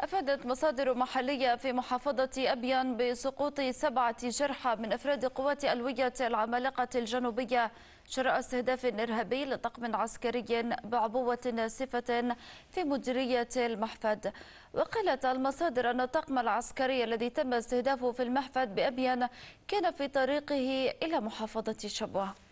أفادت مصادر محلية في محافظة أبيان بسقوط سبعة جرحى من أفراد قوات ألوية العمالقة الجنوبية جراء استهداف إرهابي لطقم عسكري بعبوة ناسفة في مديرية المحفد وقالت المصادر أن الطقم العسكري الذي تم استهدافه في المحفد بأبيان كان في طريقه إلى محافظة شبوة